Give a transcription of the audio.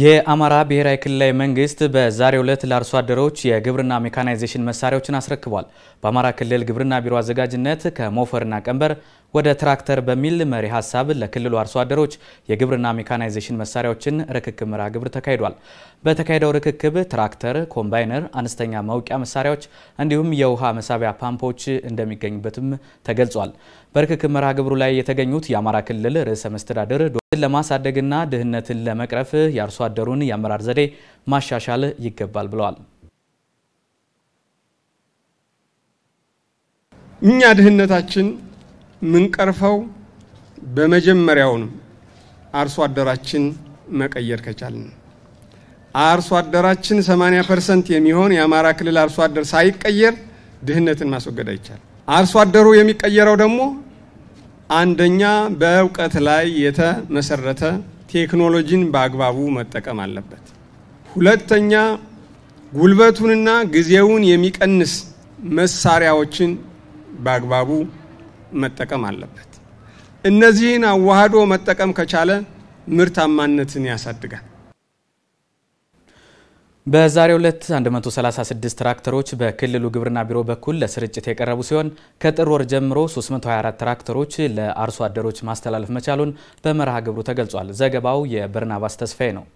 የአማራ ብሔራዊ ክልላዊ መንግስት በዛሬው ዕለት ለአርሶ አደሮች የግብርና ሜካናይዜሽን መሳሪያዎችን አስረክቧል። በአማራ ክልል ግብርና ቢሮ አዘጋጅነት ከሞፈርና ቀንበር ወደ ትራክተር በሚል መሪ ሀሳብ ለክልሉ አርሶ አደሮች የግብርና ሜካናይዜሽን መሳሪያዎችን ርክክብ መርሃ ግብር ተካሂዷል። በተካሄደው ርክክብ ትራክተር፣ ኮምባይነር፣ አነስተኛ መውቂያ መሳሪያዎች እንዲሁም የውሃ መሳቢያ ፓምፖች እንደሚገኙበትም ተገልጿል። በርክክብ መርሃ ግብሩ ላይ የተገኙት የአማራ ክልል ርዕሰ መስተዳድር ለማሳደግና ድህነትን ለመቅረፍ የአርሶ አደሩን የአመራር ዘዴ ማሻሻል ይገባል ብለዋል። እኛ ድህነታችን ምንቀርፈው በመጀመሪያውንም አርሶ አደራችን መቀየር ከቻልን አርሶ አደራችን 80 ፐርሰንት የሚሆን የአማራ ክልል አርሶ አደር ሳይቀየር ድህነትን ማስወገድ አይቻል። አርሶ አደሩ የሚቀየረው ደግሞ አንደኛ በእውቀት ላይ የተመሰረተ ቴክኖሎጂን በአግባቡ መጠቀም አለበት። ሁለተኛ ጉልበቱንና ጊዜውን የሚቀንስ መሳሪያዎችን በአግባቡ መጠቀም አለበት። እነዚህን አዋህዶ መጠቀም ከቻለ ምርታማነትን ያሳድጋል። በዛሬው ዕለት 136 ትራክተሮች በክልሉ ግብርና ቢሮ በኩል ለስርጭት የቀረቡ ሲሆን ከጥር ወር ጀምሮ 324 ትራክተሮች ለአርሶ አደሮች ማስተላለፍ መቻሉን በመርሃ ግብሩ ተገልጿል። ዘገባው የበርናባስ ተስፋዬ ነው።